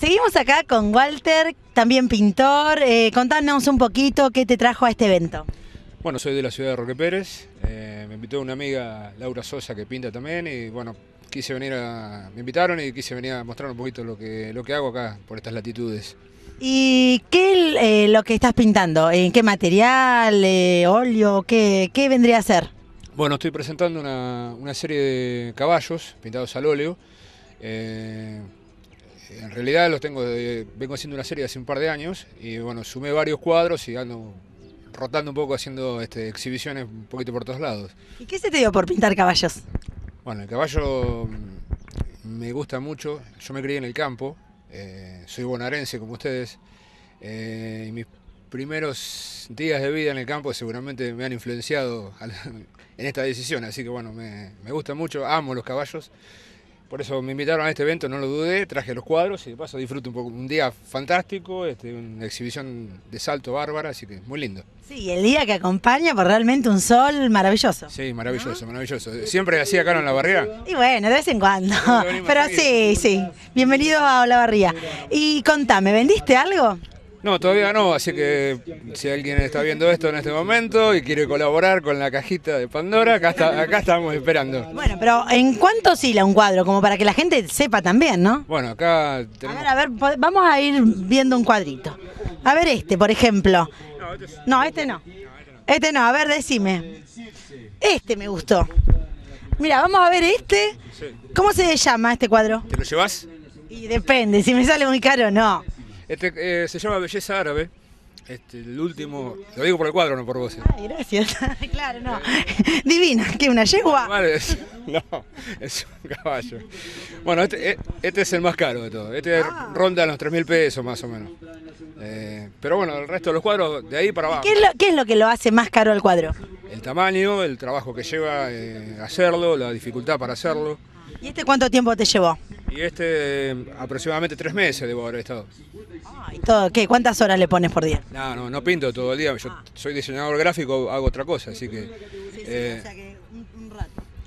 Seguimos acá con Walter, también pintor. Eh, contanos un poquito qué te trajo a este evento. Bueno, soy de la ciudad de Roque Pérez. Eh, me invitó una amiga, Laura Sosa, que pinta también. Y bueno, quise venir a. Me invitaron y quise venir a mostrar un poquito lo que, lo que hago acá, por estas latitudes. ¿Y qué es eh, lo que estás pintando? ¿En qué material? ¿Óleo? Qué, vendría a ser? Bueno, estoy presentando una, una serie de caballos pintados al óleo. Eh, en realidad los tengo, vengo haciendo una serie hace un par de años y bueno, sumé varios cuadros y ando rotando un poco haciendo este, exhibiciones un poquito por todos lados. ¿Y qué se te dio por pintar caballos? Bueno, el caballo mm, me gusta mucho, yo me crié en el campo, eh, soy bonaerense como ustedes, eh, y mis primeros días de vida en el campo seguramente me han influenciado en esta decisión, así que bueno, me gusta mucho, amo los caballos. Por eso me invitaron a este evento, no lo dudé, traje los cuadros y de paso disfruto un poco. Un día fantástico, este, una exhibición de salto bárbara, así que muy lindo. Sí, el día que acompaña, por pues, realmente un sol maravilloso. Sí, maravilloso, maravilloso. ¿Siempre hacía acá en la barrera? Y bueno, de vez en cuando. Pero sí, sí. Bienvenido a la Y contame, ¿vendiste algo? No, todavía no, así que si alguien está viendo esto en este momento y quiere colaborar con la cajita de Pandora, acá, estamos esperando. Bueno, pero ¿en cuánto oscila un cuadro? Como para que la gente sepa también, ¿no? Bueno, acá tenemos... A ver, a ver, vamos a ir viendo un cuadrito. A ver este, por ejemplo. Este no, este no. Este no, a ver, decime. Este me gustó. Mira, vamos a ver este. ¿Cómo se llama este cuadro? ¿Te lo llevas? Y depende, si me sale muy caro no. Este, eh, se llama Belleza Árabe. Este, el último, lo digo por el cuadro, no por vos. Eh. Ay, gracias. claro, no. Divina, que una yegua. no, es un caballo. Bueno, este, eh, este es el más caro de todo. Este ah. ronda los 3.000 pesos más o menos. pero bueno, el resto de los cuadros, de ahí para abajo. Qué es, lo, que lo hace más caro al cuadro? El tamaño, el trabajo que lleva hacerlo, la dificultad para hacerlo. ¿Y este cuánto tiempo te llevó? Y este eh, aproximadamente tres meses debo haber estado. Ah, ¿qué? ¿Cuántas horas le pones por día? No, no, no pinto todo el día. Yo ah. soy diseñador gráfico, hago otra cosa, así que... Eh, que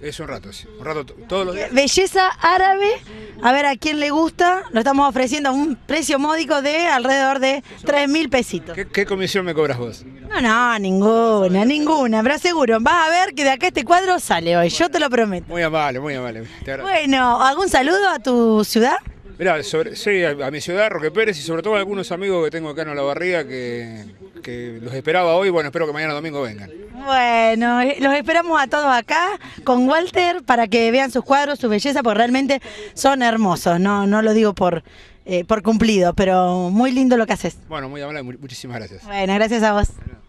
es un rato, sí. Un rato todos los días. Belleza árabe, a ver a quién le gusta, lo estamos ofreciendo a un precio módico de alrededor de 3 mil pesitos. ¿Qué, comisión me cobras vos? No, no, ninguna, ninguna, pero seguro, vas a ver que de acá este cuadro sale hoy, yo te lo prometo. Muy amable, muy amable. Bueno, ¿algún saludo a tu ciudad? Mira, sí, a, mi ciudad, Roque Pérez, y sobre todo a algunos amigos que tengo acá en la barriga que, los esperaba hoy. Bueno, espero que mañana domingo vengan. Bueno, eh, los esperamos a todos acá con Walter para que vean sus cuadros, su belleza, porque realmente son hermosos. No, no lo digo por, eh, por cumplido, pero muy lindo lo que haces. Bueno, muy amable, muchísimas gracias. Bueno, gracias a vos.